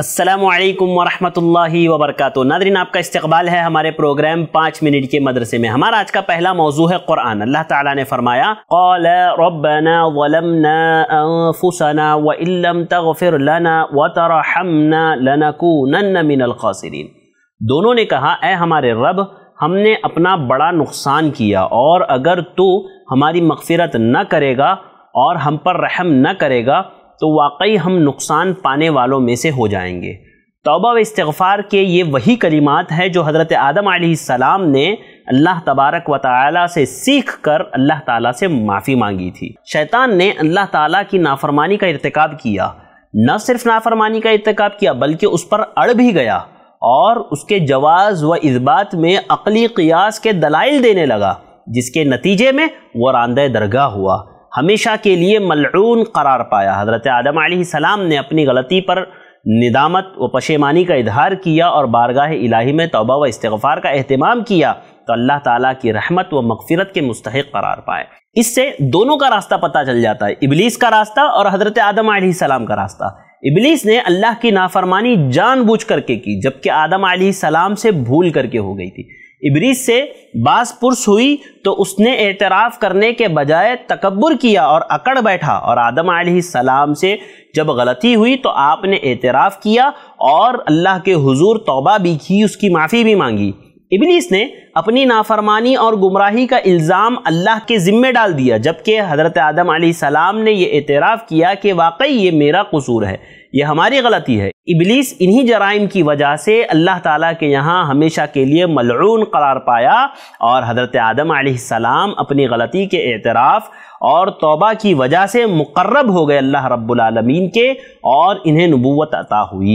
असलकम वरहमल work Nadreen आपका इस्तबाल है हमारे प्रोग्राम पाँच मिनट के मदरसे में हमारा आज का पहला मौजू है कुरान अल्लाह ताला ने फरमाया इल्लम तगफिर लना तरहमना मिनल खासिरीन दोनों ने कहा ए हमारे रब हमने अपना बड़ा नुकसान किया और अगर तू हमारी मगफिरत न करेगा और हम पर रहम न करेगा तो वाकई हम नुकसान पाने वालों में से हो जाएंगे तोबा व इस्तफ़ार के ये वही कलिमात हैं जो हज़रत आदम सलाम ने अल्लाह तबारक व ताली से सीख कर अल्लाह ताला से माफ़ी मांगी थी शैतान ने अल्लाह ताला की नाफरमानी का इरतकब किया न सिर्फ नाफरमानी का इरतकब किया बल्कि उस पर अड़ भी गया और उसके जवाज़ व इस्बात में अकली क़ियास के दलाइल देने लगा जिसके नतीजे में वो रानद दरगाह हुआ हमेशा के लिए मलून करार पाया हज़रत आदम सलाम ने अपनी गलती पर निदामत व पशेमानी का इजहार किया और बारगाह इलाही में तोबा व इस्तफ़ार का अहतमाम किया तो अल्लाह ताला की रहमत व मगफिरत के मुस्तक करार पाए इससे दोनों का रास्ता पता चल जाता है इबलीस का रास्ता और हज़रत आदम सलाम का रास्ता इबलीस ने अल्लाह की नाफरमानी जानबूझ करके की जबकि आदम सलाम से भूल करके हो गई थी इबरीस से बास पुरुष हुई तो उसने एतराफ़ करने के बजाय तकबर किया और अकड़ बैठा और आदम सलाम से जब गलती हुई तो आपने एतराफ़ किया और अल्लाह के हुजूर तौबा भी की उसकी माफ़ी भी मांगी इबलीस ने अपनी नाफरमानी और गुमराही का इल्ज़ाम अल्लाह के ज़िम्मे डाल दिया जबकि हज़रत आदम सलाम ने यह एतराफ़ किया कि वाकई ये मेरा कसूर है ये हमारी गलती है इबलीस इन्हीं जराइम की वजह से अल्लाह ताला के यहाँ हमेशा के लिए मलरून करार पाया और हज़रत आदम सलाम अपनी गलती के एतराफ़ और तोबा की वजह से मुकर्रब हो गए अल्लाह रब्लमीन के और इन्हें नबूत अता हुई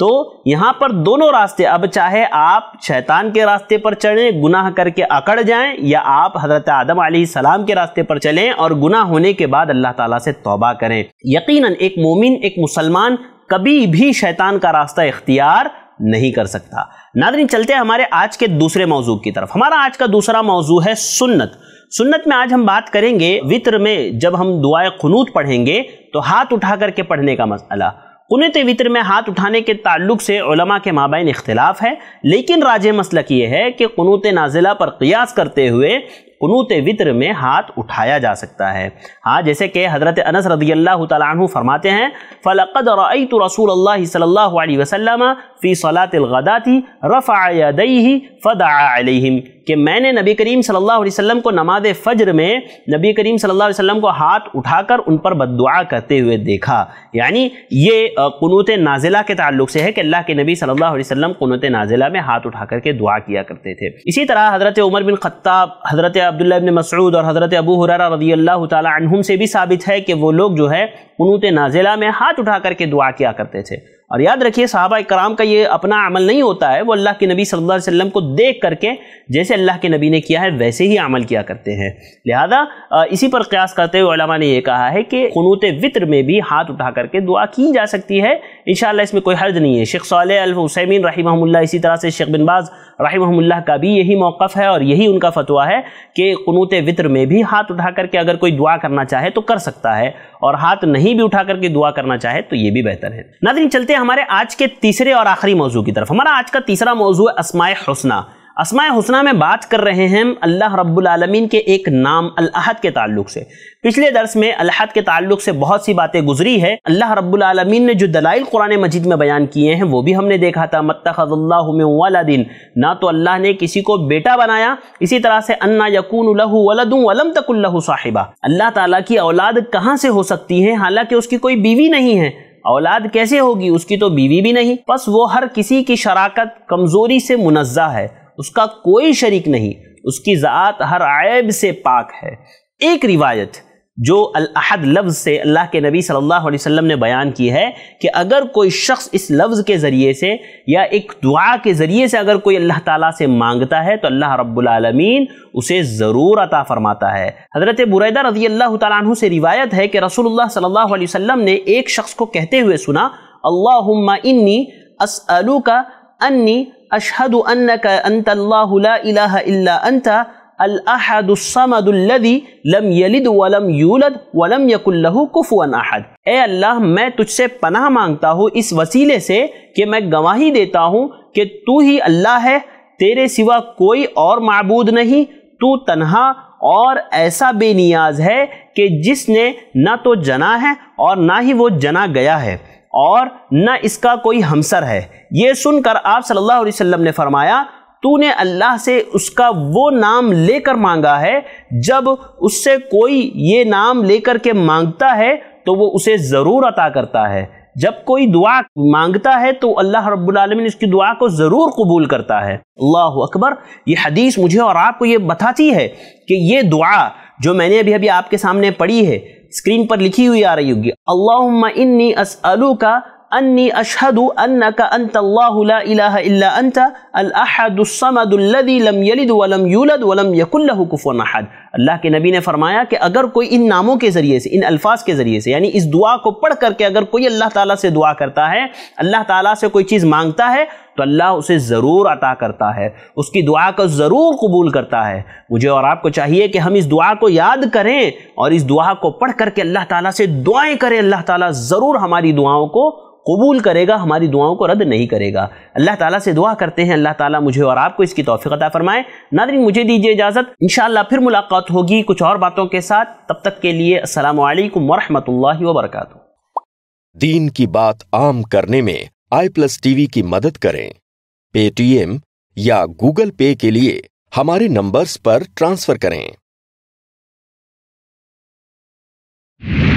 तो यहाँ पर दोनों रास्ते अब चाहे आप शैतान के रास्ते पर चढ़ें गुनाह करके अकड़ जाएं या आप हज़रत आदम सलाम के रास्ते पर चलें और गुनाह होने के बाद अल्लाह ताला से तौबा करें यकीनन एक मोमिन एक मुसलमान कभी भी शैतान का रास्ता इख्तियार नहीं कर सकता नादरी चलते हैं हमारे आज के दूसरे मौजू की तरफ हमारा आज का दूसरा मौजू है सुन्नत सुन्नत में आज हम बात करेंगे वित्र में जब हम दुआए खनूत पढ़ेंगे तो हाथ उठा करके पढ़ने का मसला कुनत वित्र में हाथ उठाने के ताल्लुक से उलमा के माबाइन इख्तलाफ है लेकिन राज मसलक ये है कि क़नूत नाजिला पर क़ियास करते हुए कनूत वितर में हाथ उठाया जा सकता है हाँ जैसे कि हज़रत अनस रदी अल्लाह तु फरमाते हैं फ़लक़द रईत रसूल अल्लाह सल्ला वसलम फ़ी सलातलगदाती सलातलगदा थी रफ़ादई फ़दाम कि मैंने नबी करीम सल्लल्लाहु अलैहि वसल्लम को नमाज फ़जर में नबी करीम सल्लल्लाहु अलैहि वसल्लम को हाथ उठाकर उन पर बददुआ करते हुए देखा यानी ये क़नूत नाजिला के ताल्लुक से है कि अल्लाह के नबी सल्लल्लाहु अलैहि वसल्लम क़नूत नाजिला में हाथ उठा करके दुआ किया करते थे इसी तरह हज़रत उमर बिन ख़त्ताब हज़रत अब्दुल्ला इबन मसऊद और हज़रत अबू हुररा रदी अल्लाह तुम से भी साबित है कि वो लोग जो है उनूत नाजिला में हाथ उठा करके दुआ किया करते थे और याद रखिए साहबा कराम का ये अपना अमल नहीं होता है वो अल्लाह के नबी सल्लल्लाहु अलैहि वसल्लम को देख करके जैसे अल्लाह के नबी ने किया है वैसे ही अमल किया करते हैं लिहाजा इसी पर कयास करते हुए ने यह कहा है कि खनूत वित्र में भी हाथ उठा करके दुआ की जा सकती है इन इसमें कोई हर्ज नहीं है शेख साल हुसैमिन रही इसी तरह से शेख बिन बाज़ महमुल्ला का भी यही मौक़ है और यही उनका फतवा है कि खनूत वित्र में भी हाथ उठा करके अगर कोई दुआ करना चाहे तो कर सकता है और हाथ नहीं कहीं भी उठा करके दुआ करना चाहे तो ये भी बेहतर है नाजरीन चलते हमारे आज के तीसरे और आखिरी मौजू की तरफ हमारा आज का तीसरा मौजू है असमाय हसना असमाय हुसना में बात कर रहे हैं अल्लाह रब्बुलमीन के एक नाम अलहद के ताल्लुक से पिछले दर्स में अलहद के ताल्लुक से बहुत सी बातें गुजरी है अल्लाह रब्बुलमीन ने जो दलाइल कुरान मजीद में बयान किए हैं वो भी हमने देखा था मत्तखल्लादिन ना तो अल्लाह ने किसी को बेटा बनाया इसी तरह से अन्ना यकून वलम तकुल्लू साहिबा अल्लाह तला की औलाद कहाँ से हो सकती है हालांकि उसकी कोई बीवी नहीं है औलाद कैसे होगी उसकी तो बीवी भी नहीं बस वो हर किसी की शराकत कमज़ोरी से मुनज़ा है उसका कोई शरीक नहीं उसकी ज़ात हर आयब से पाक है एक रिवायत जो अल-अहद लफ्ज़ से अल्लाह के नबी सल्लल्लाहु अलैहि वसल्लम ने बयान की है कि अगर कोई शख्स इस लफ्ज़ के ज़रिए से या एक दुआ के ज़रिए से अगर कोई अल्लाह ताला से मांगता है तो अल्लाह रब्बुल आलमीन उसे ज़रूर अता फ़रमाता है हज़रत बुरैदा रज़ी अल्लाह तु से रिवायत है कि रसूलुल्लाह सल्लल्लाहु अलैहि वसल्लम ने एक शख्स को कहते हुए सुना अल्लाहुम्मा इन्नी का अन्नी अशहद अहद ए अल्लाह मैं तुझसे पनाह मांगता हूँ इस वसीले से कि मैं गवाही देता हूँ कि तू ही अल्लाह है तेरे सिवा कोई और मबूद नहीं तू तनहा और ऐसा बेनियाज है कि जिसने ना तो जना है और ना ही वो जना गया है और न इसका कोई हमसर है ये सुनकर आप सल्लल्लाहु अलैहि वसल्लम ने फरमाया तूने अल्लाह से उसका वो नाम लेकर मांगा है जब उससे कोई ये नाम लेकर के मांगता है तो वो उसे ज़रूर अता करता है जब कोई दुआ मांगता है तो अल्लाह रब्बुल उसकी दुआ को ज़रूर कबूल करता है अल्लाह अकबर ये हदीस मुझे और आपको ये बताती है कि ये दुआ जो मैंने अभी अभी आपके सामने पढ़ी है स्क्रीन पर लिखी हुई आ रही होगी अल्लाह इन्नी असअलू का अन्नी अशहदु अन्ना का अंत अल्लाह इला अंता वलम यूलद वलम अल्लाह के नबी ने फरमाया कि अगर कोई इन नामों के ज़रिए से इन अल्फाज के ज़रिए से यानी इस दुआ को पढ़ करके अगर कोई अल्लाह ताला से दुआ करता है अल्लाह ताला से कोई चीज़ मांगता है तो अल्लाह उसे ज़रूर अता करता है उसकी दुआ को ज़रूर कबूल करता है मुझे और आपको चाहिए कि हम इस दुआ को याद करें और इस दुआ को पढ़ करके अल्लाह ताला से दुआएं करें अल्लाह ताला ज़रूर हमारी दुआओं को कबूल करेगा हमारी दुआओं को रद्द नहीं करेगा अल्लाह ताला से दुआ करते हैं अल्लाह अल्लाह ताला मुझे और आपको इसकी तोफ़ी अदा फरमाए नादरी मुझे दीजिए इजाज़त इन फिर मुलाकात होगी कुछ और बातों के साथ तब तक के लिए असल वरहमत ला वरक दीन की बात आम करने में आई प्लस टीवी की मदद करें पेटीएम या गूगल पे के लिए हमारे नंबर्स पर ट्रांसफर करें